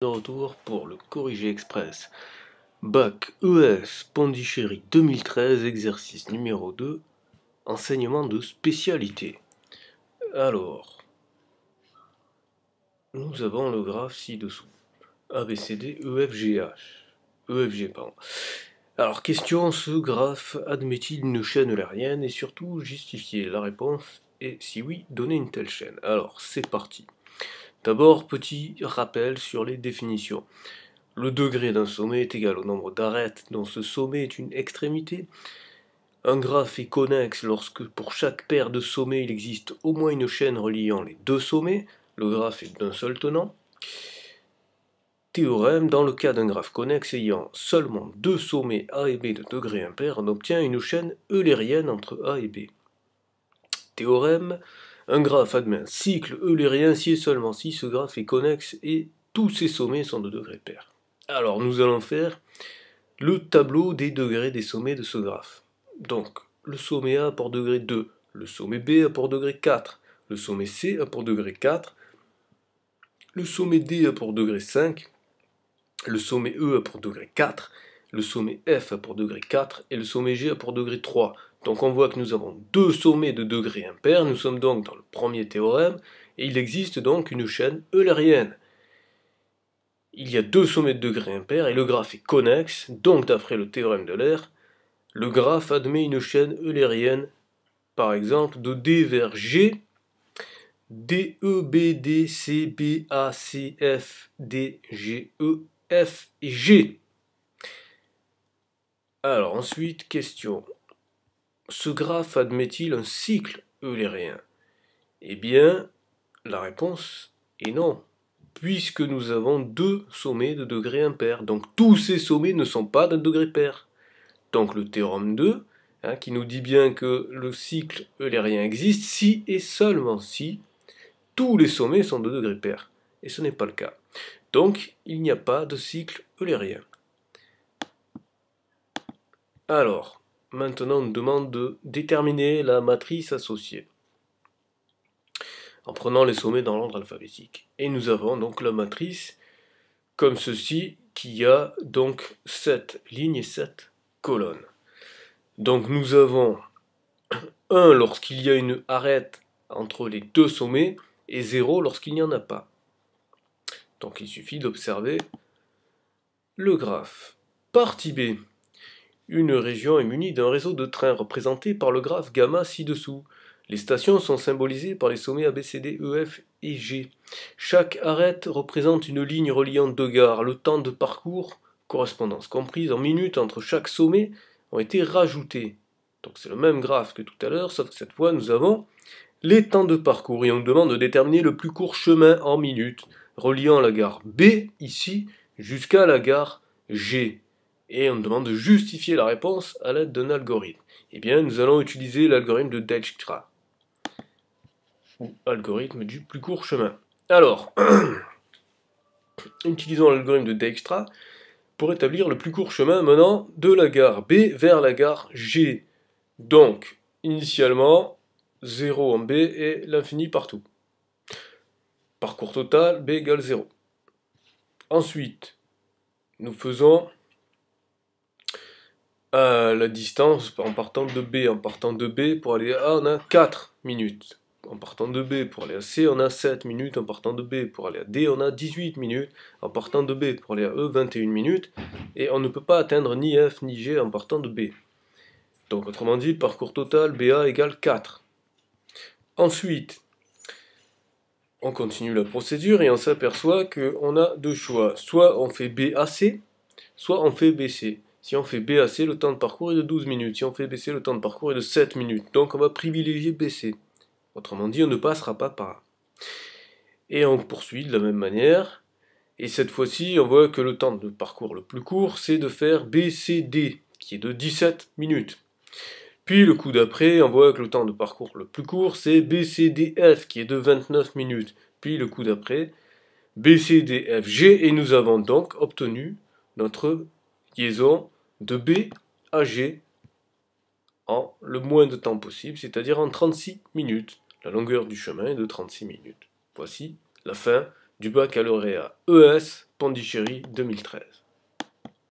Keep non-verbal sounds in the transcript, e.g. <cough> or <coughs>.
de retour pour le corrigé express. Bac ES Pondichéry 2013, exercice numéro 2, enseignement de spécialité. Alors, nous avons le graphe ci-dessous. ABCD EFGH. EFG, pardon. Alors, question, ce graphe admet-il une chaîne rien et surtout justifier la réponse Et si oui, donner une telle chaîne. Alors, c'est parti. D'abord, petit rappel sur les définitions. Le degré d'un sommet est égal au nombre d'arêtes dont ce sommet est une extrémité. Un graphe est connexe lorsque pour chaque paire de sommets il existe au moins une chaîne reliant les deux sommets. Le graphe est d'un seul tenant. Théorème, dans le cas d'un graphe connexe ayant seulement deux sommets A et B de degré impair, on obtient une chaîne eulérienne entre A et B. Théorème, un graphe, admet un cycle eulérien si et seulement si ce graphe est connexe et tous ses sommets sont de degrés pairs. Alors nous allons faire le tableau des degrés des sommets de ce graphe. Donc le sommet A a pour degré 2, le sommet B a pour degré 4, le sommet C a pour degré 4, le sommet D a pour degré 5, le sommet E a pour degré 4, le sommet F a pour degré 4 et le sommet G a pour degré 3. Donc on voit que nous avons deux sommets de degrés impairs, nous sommes donc dans le premier théorème, et il existe donc une chaîne eulérienne. Il y a deux sommets de degrés impairs et le graphe est connexe, donc d'après le théorème de l'air, le graphe admet une chaîne eulérienne, par exemple de D vers G, D, E, B, D, C, B, A, C, F, D, G, E, F et G. Alors ensuite, question ce graphe admet-il un cycle eulérien Eh bien, la réponse est non, puisque nous avons deux sommets de degré impair. Donc tous ces sommets ne sont pas d'un degré pair. Donc le théorème 2, hein, qui nous dit bien que le cycle eulérien existe si et seulement si tous les sommets sont de degré pair. Et ce n'est pas le cas. Donc il n'y a pas de cycle eulérien. Alors, Maintenant, on nous demande de déterminer la matrice associée en prenant les sommets dans l'ordre alphabétique. Et nous avons donc la matrice comme ceci qui a donc 7 lignes et 7 colonnes. Donc nous avons 1 <coughs> lorsqu'il y a une arête entre les deux sommets et 0 lorsqu'il n'y en a pas. Donc il suffit d'observer le graphe. Partie B. Une région est munie d'un réseau de trains représenté par le graphe gamma ci-dessous. Les stations sont symbolisées par les sommets ABCD, EF et G. Chaque arête représente une ligne reliant deux gares. Le temps de parcours, correspondance comprise en minutes entre chaque sommet, ont été rajoutés. Donc c'est le même graphe que tout à l'heure, sauf que cette fois nous avons les temps de parcours et on nous demande de déterminer le plus court chemin en minutes reliant la gare B ici jusqu'à la gare G et on demande de justifier la réponse à l'aide d'un algorithme. Eh bien, nous allons utiliser l'algorithme de Dijkstra, ou algorithme du plus court chemin. Alors, <clears throat> utilisons l'algorithme de Dijkstra pour établir le plus court chemin menant de la gare B vers la gare G. Donc, initialement, 0 en B et l'infini partout. Parcours total, B égale 0. Ensuite, nous faisons euh, la distance en partant de B, en partant de B pour aller à A, on a 4 minutes. En partant de B pour aller à C, on a 7 minutes. En partant de B pour aller à D, on a 18 minutes. En partant de B pour aller à E, 21 minutes. Et on ne peut pas atteindre ni F ni G en partant de B. Donc autrement dit, parcours total BA égale 4. Ensuite, on continue la procédure et on s'aperçoit qu'on a deux choix. Soit on fait BAC, soit on fait BC. Si on fait BAC, le temps de parcours est de 12 minutes. Si on fait BC, le temps de parcours est de 7 minutes. Donc on va privilégier BC. Autrement dit, on ne passera pas par Et on poursuit de la même manière. Et cette fois-ci, on voit que le temps de parcours le plus court, c'est de faire BCD, qui est de 17 minutes. Puis le coup d'après, on voit que le temps de parcours le plus court, c'est BCDF, qui est de 29 minutes. Puis le coup d'après, BCDFG, et nous avons donc obtenu notre liaison de B à G en le moins de temps possible, c'est-à-dire en 36 minutes. La longueur du chemin est de 36 minutes. Voici la fin du baccalauréat ES Pondichéry 2013.